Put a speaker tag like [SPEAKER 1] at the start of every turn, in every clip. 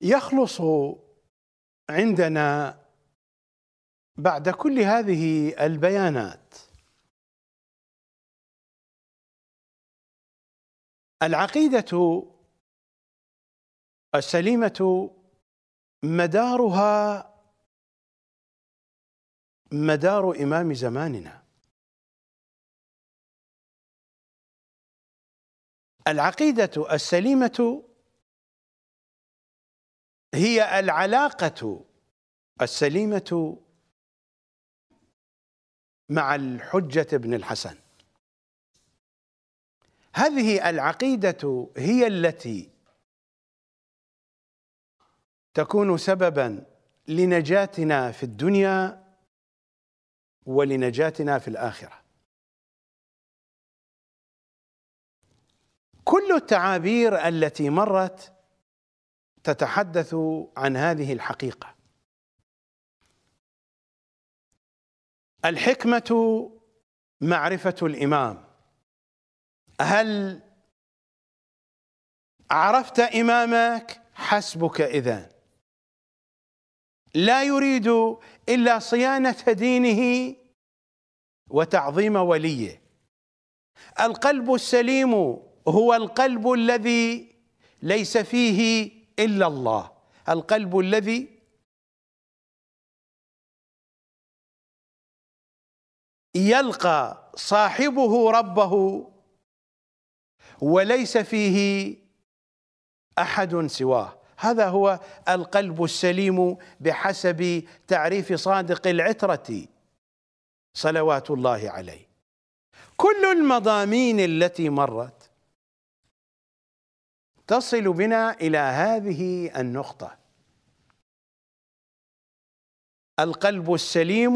[SPEAKER 1] يخلص عندنا بعد كل هذه البيانات
[SPEAKER 2] العقيده السليمه مدارها مدار امام زماننا العقيده السليمه هي العلاقة السليمة مع الحجة بن الحسن هذه العقيدة هي التي تكون سببا لنجاتنا في الدنيا ولنجاتنا في الآخرة كل التعابير التي مرت تتحدث عن هذه الحقيقه الحكمه معرفه الامام هل عرفت امامك حسبك اذا لا يريد الا صيانه دينه وتعظيم وليه القلب السليم هو القلب الذي ليس فيه إلا الله القلب الذي يلقى صاحبه ربه وليس فيه أحد سواه هذا هو القلب السليم بحسب تعريف صادق العترة صلوات الله عليه كل المضامين التي مرت تصل بنا إلى هذه النقطة القلب السليم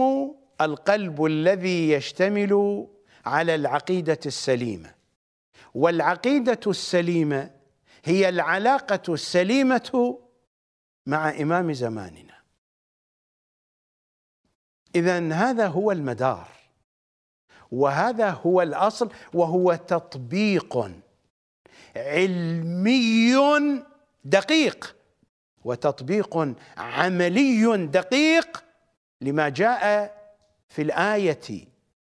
[SPEAKER 2] القلب الذي يشتمل على العقيدة السليمة والعقيدة السليمة هي العلاقة السليمة مع إمام زماننا إذا هذا هو المدار وهذا هو الأصل وهو تطبيق علمي دقيق وتطبيق عملي دقيق لما جاء في الآية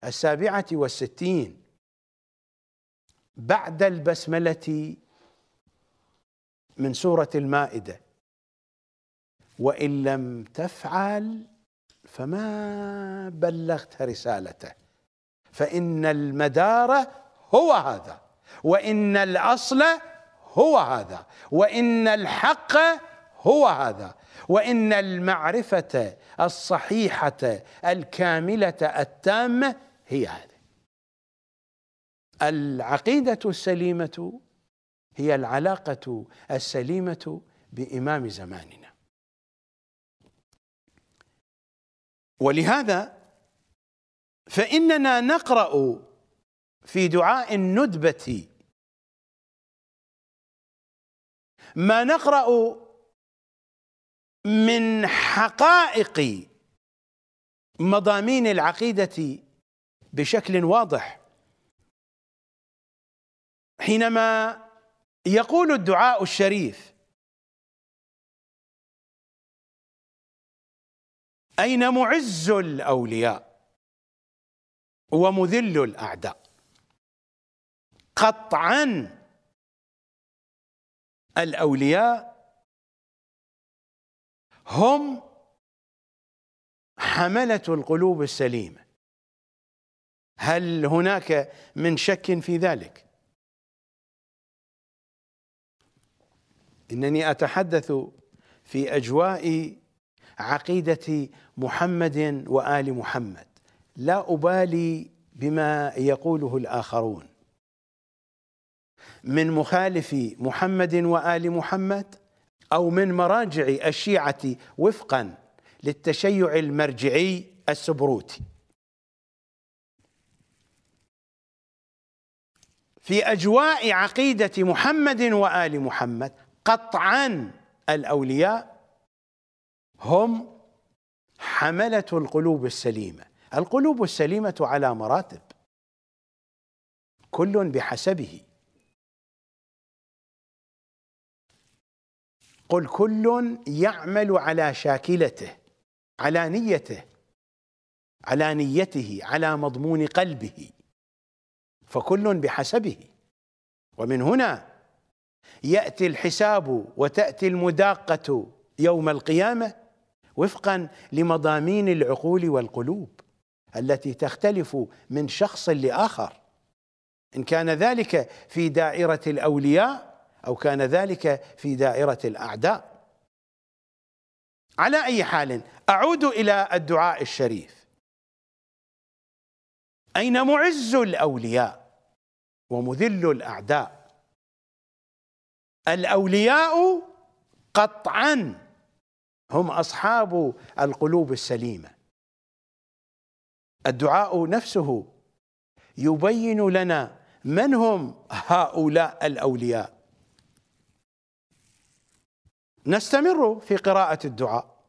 [SPEAKER 2] السابعة والستين بعد البسملة من سورة المائدة وإن لم تفعل فما بلغت رسالته فإن المدار هو هذا وان الاصل هو هذا وان الحق هو هذا وان المعرفه الصحيحه الكامله التامه هي هذه العقيده السليمه هي العلاقه السليمه بامام زماننا ولهذا فاننا نقرا في دعاء الندبة
[SPEAKER 1] ما نقرأ
[SPEAKER 2] من حقائق مضامين العقيدة بشكل واضح حينما
[SPEAKER 1] يقول الدعاء الشريف أين معز الأولياء ومذل الأعداء قطعا الاولياء
[SPEAKER 2] هم حمله القلوب السليمه هل هناك من شك في ذلك انني اتحدث في اجواء عقيده محمد وال محمد لا ابالي بما يقوله الاخرون من مخالفي محمد وال محمد او من مراجع الشيعه وفقا للتشيع المرجعي السبروتي في اجواء عقيده محمد وال محمد قطعا الاولياء هم حمله القلوب السليمه القلوب السليمه على مراتب كل بحسبه قل كل يعمل على شاكلته على نيته على نيته على مضمون قلبه فكل بحسبه ومن هنا ياتي الحساب وتاتي المداقه يوم القيامه وفقا لمضامين العقول والقلوب التي تختلف من شخص لاخر ان كان ذلك في دائره الاولياء أو كان ذلك في دائرة الأعداء على أي حال أعود إلى الدعاء الشريف أين معز الأولياء ومذل الأعداء الأولياء قطعا هم أصحاب القلوب السليمة الدعاء نفسه يبين لنا من هم هؤلاء الأولياء نستمر في قراءة الدعاء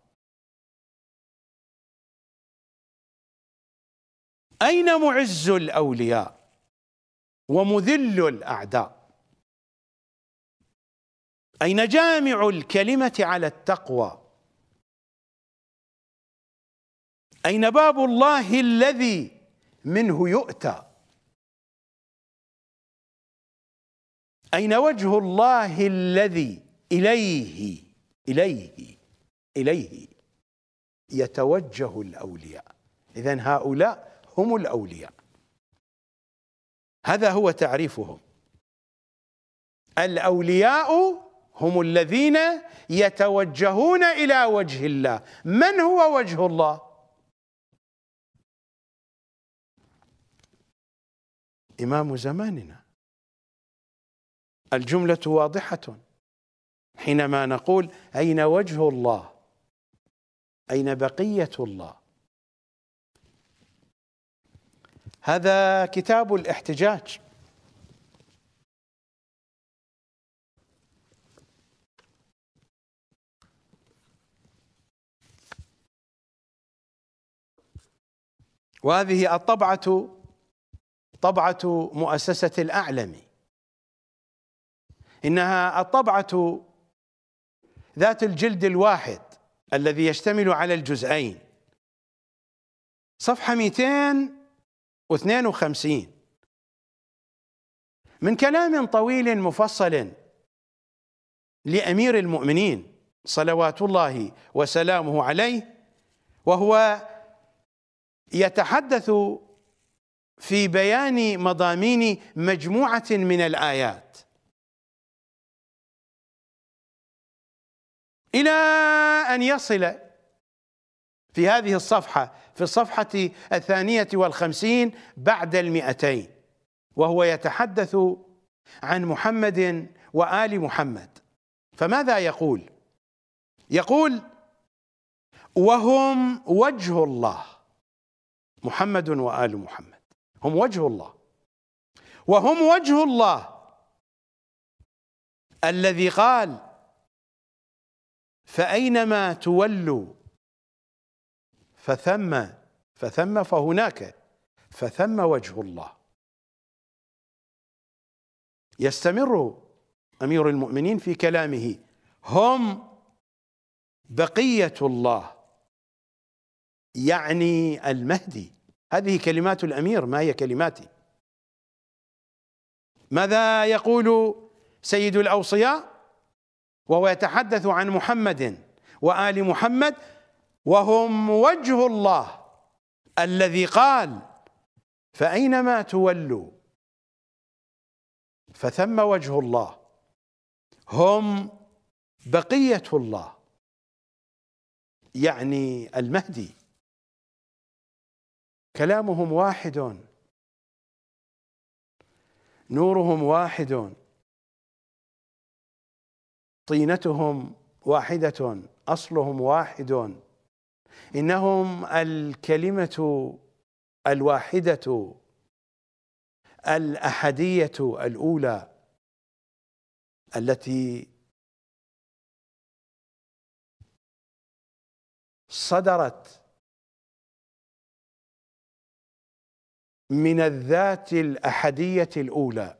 [SPEAKER 2] أين معز الأولياء ومذل الأعداء أين جامع الكلمة على التقوى
[SPEAKER 1] أين باب الله الذي
[SPEAKER 2] منه يؤتى أين وجه الله الذي إليه إليه إليه يتوجه الأولياء إذا هؤلاء هم الأولياء هذا هو تعريفهم الأولياء هم الذين يتوجهون إلى وجه الله من هو وجه الله؟ إمام زماننا الجملة واضحة حينما نقول أين وجه الله أين بقية الله هذا كتاب الاحتجاج وهذه الطبعة طبعة مؤسسة الاعلم إنها الطبعة ذات الجلد الواحد الذي يشتمل على الجزئين صفحة 252 من كلام طويل مفصل لأمير المؤمنين صلوات الله وسلامه عليه وهو يتحدث في بيان مضامين مجموعة من الآيات إلى أن يصل في هذه الصفحة في الصفحة الثانية والخمسين بعد المئتين وهو يتحدث عن محمد وآل محمد فماذا يقول؟ يقول وهم وجه الله محمد وآل محمد هم وجه الله وهم وجه الله الذي قال فأينما تولوا فثم فثم فهناك فثم وجه الله يستمر أمير المؤمنين في كلامه هم بقية الله يعني المهدي هذه كلمات الأمير ما هي كلماتي ماذا يقول سيد الأوصياء وهو يتحدث عن محمد وآل محمد وهم وجه الله الذي قال فأينما تولوا فثم وجه الله
[SPEAKER 1] هم بقية الله يعني المهدي كلامهم واحد
[SPEAKER 2] نورهم واحد طينتهم واحدة أصلهم واحد إنهم الكلمة الواحدة الأحدية الأولى
[SPEAKER 1] التي صدرت من الذات الأحدية الأولى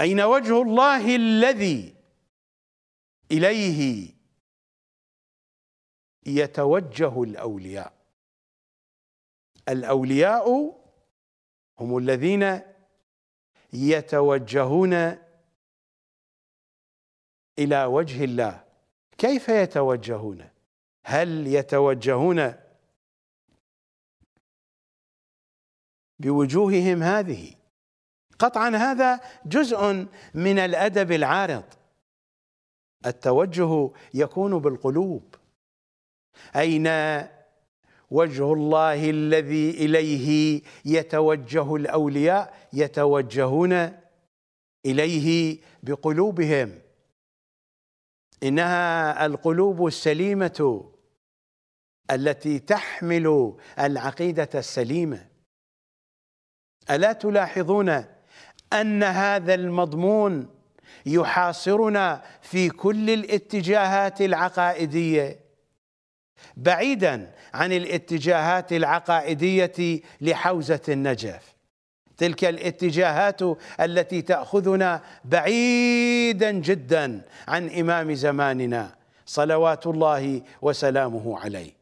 [SPEAKER 1] أين وجه الله الذي إليه يتوجه الأولياء الأولياء هم الذين
[SPEAKER 2] يتوجهون إلى وجه الله كيف يتوجهون هل يتوجهون بوجوههم هذه قطعا هذا جزء من الادب العارض التوجه يكون بالقلوب اين وجه الله الذي اليه يتوجه الاولياء يتوجهون اليه بقلوبهم انها القلوب السليمه التي تحمل العقيده السليمه الا تلاحظون ان هذا المضمون يحاصرنا في كل الاتجاهات العقائديه بعيدا عن الاتجاهات العقائديه لحوزه النجف تلك الاتجاهات التي تاخذنا بعيدا جدا عن امام زماننا صلوات الله وسلامه عليه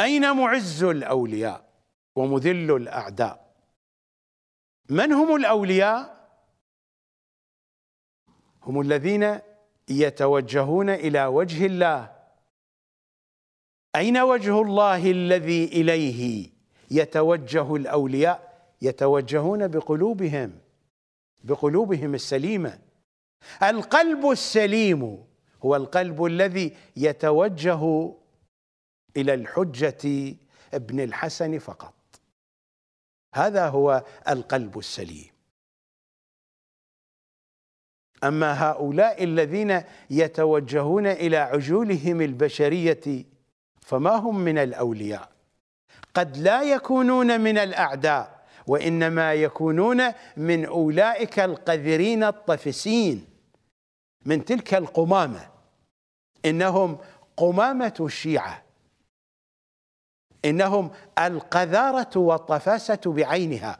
[SPEAKER 2] اين معز الاولياء ومذل الأعداء من هم الأولياء؟ هم الذين يتوجهون إلى وجه الله أين وجه الله الذي إليه يتوجه الأولياء يتوجهون بقلوبهم بقلوبهم السليمة القلب السليم هو القلب الذي يتوجه إلى الحجة ابن الحسن فقط هذا هو القلب السليم اما هؤلاء الذين يتوجهون الى عجولهم البشريه فما هم من الاولياء قد لا يكونون من الاعداء وانما يكونون من اولئك القذرين الطفسين من تلك القمامه انهم قمامه الشيعه إنهم القذارة والطفاسة بعينها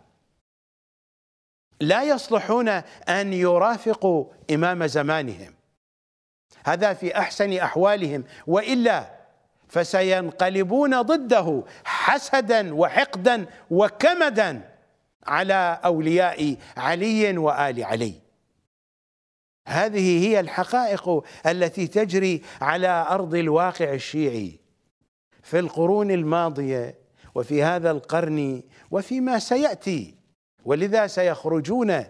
[SPEAKER 2] لا يصلحون أن يرافقوا إمام زمانهم هذا في أحسن أحوالهم وإلا فسينقلبون ضده حسدا وحقدا وكمدا على اولياء علي وال علي. هذه هي الحقائق التي تجري على ارض الواقع الشيعي. في القرون الماضيه وفي هذا القرن وفيما سياتي ولذا سيخرجون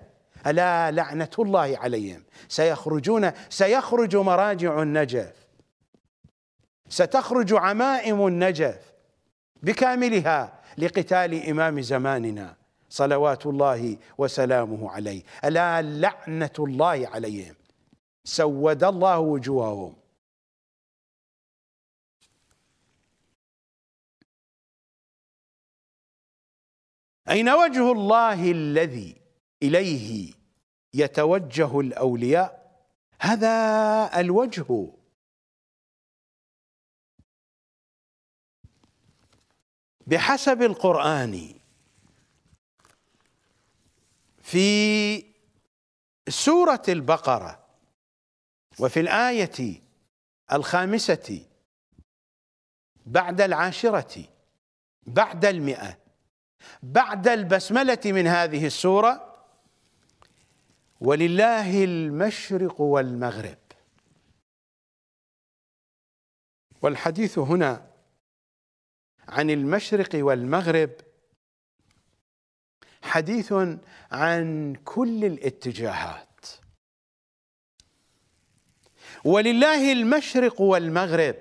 [SPEAKER 2] الا لعنه الله عليهم سيخرجون سيخرج مراجع النجف ستخرج عمائم النجف بكاملها لقتال امام زماننا صلوات الله وسلامه عليه الا لعنه الله عليهم سود الله وجوههم أين وجه الله الذي إليه يتوجه الأولياء هذا الوجه بحسب القرآن في سورة البقرة وفي الآية الخامسة بعد العاشرة بعد المئة بعد البسملة من هذه السورة ولله المشرق والمغرب والحديث هنا عن المشرق والمغرب حديث عن كل الاتجاهات ولله المشرق والمغرب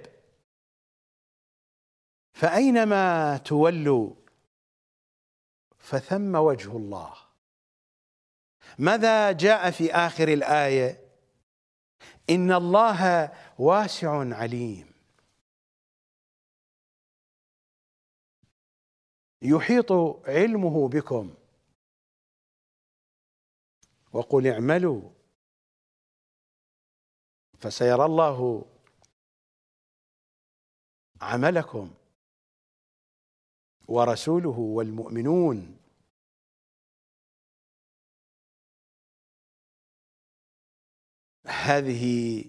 [SPEAKER 2] فأينما تولوا فثم وجه الله ماذا جاء في آخر الآية إن الله واسع عليم
[SPEAKER 1] يحيط علمه بكم وقل اعملوا فسيرى الله عملكم ورسوله والمؤمنون هذه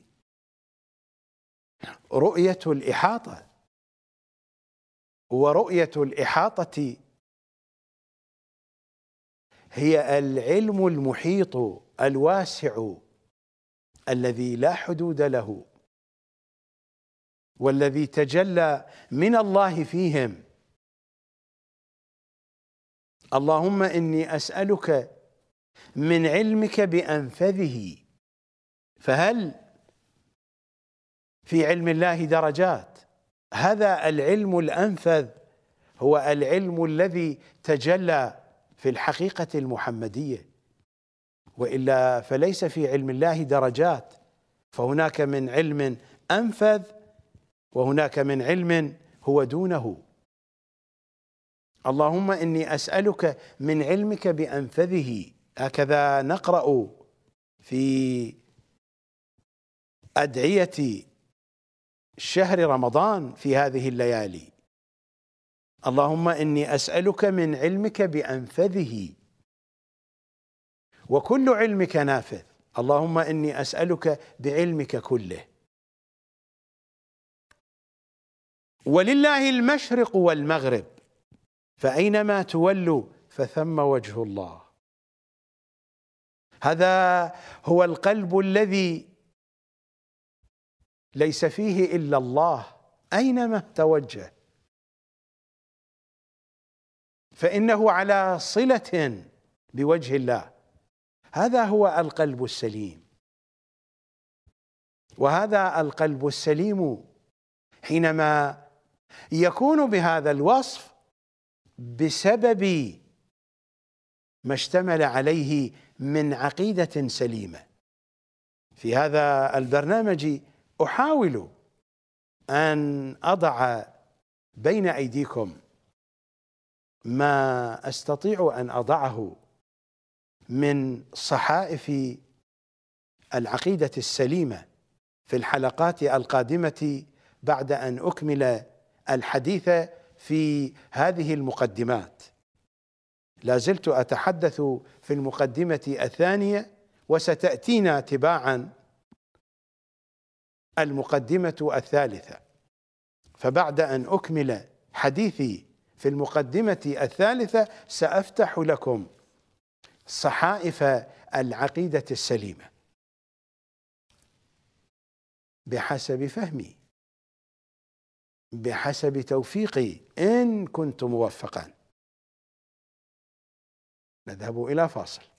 [SPEAKER 2] رؤية الإحاطة ورؤية الإحاطة هي العلم المحيط الواسع الذي لا حدود له والذي تجلى من الله فيهم اللهم إني أسألك من علمك بأنفذه فهل في علم الله درجات هذا العلم الأنفذ هو العلم الذي تجلى في الحقيقة المحمدية وإلا فليس في علم الله درجات فهناك من علم أنفذ وهناك من علم هو دونه اللهم إني أسألك من علمك بأنفذه هكذا نقرأ في أدعية شهر رمضان في هذه الليالي اللهم إني أسألك من علمك بأنفذه وكل علمك نافذ اللهم إني أسألك بعلمك كله ولله المشرق والمغرب فأينما تولوا فثم وجه الله هذا هو القلب الذي ليس فيه إلا الله أينما توجه فإنه على صلة بوجه الله هذا هو القلب السليم وهذا القلب السليم حينما يكون بهذا الوصف بسبب ما اشتمل عليه من عقيده سليمه في هذا البرنامج احاول ان اضع بين ايديكم ما استطيع ان اضعه من صحائف العقيده السليمه في الحلقات القادمه بعد ان اكمل الحديث في هذه المقدمات لا زلت اتحدث في المقدمه الثانيه وستاتينا تباعا المقدمه الثالثه فبعد ان اكمل حديثي في المقدمه الثالثه سافتح لكم صحائف العقيده السليمه بحسب فهمي بحسب توفيقي إن كنت موفقا
[SPEAKER 1] نذهب إلى فاصل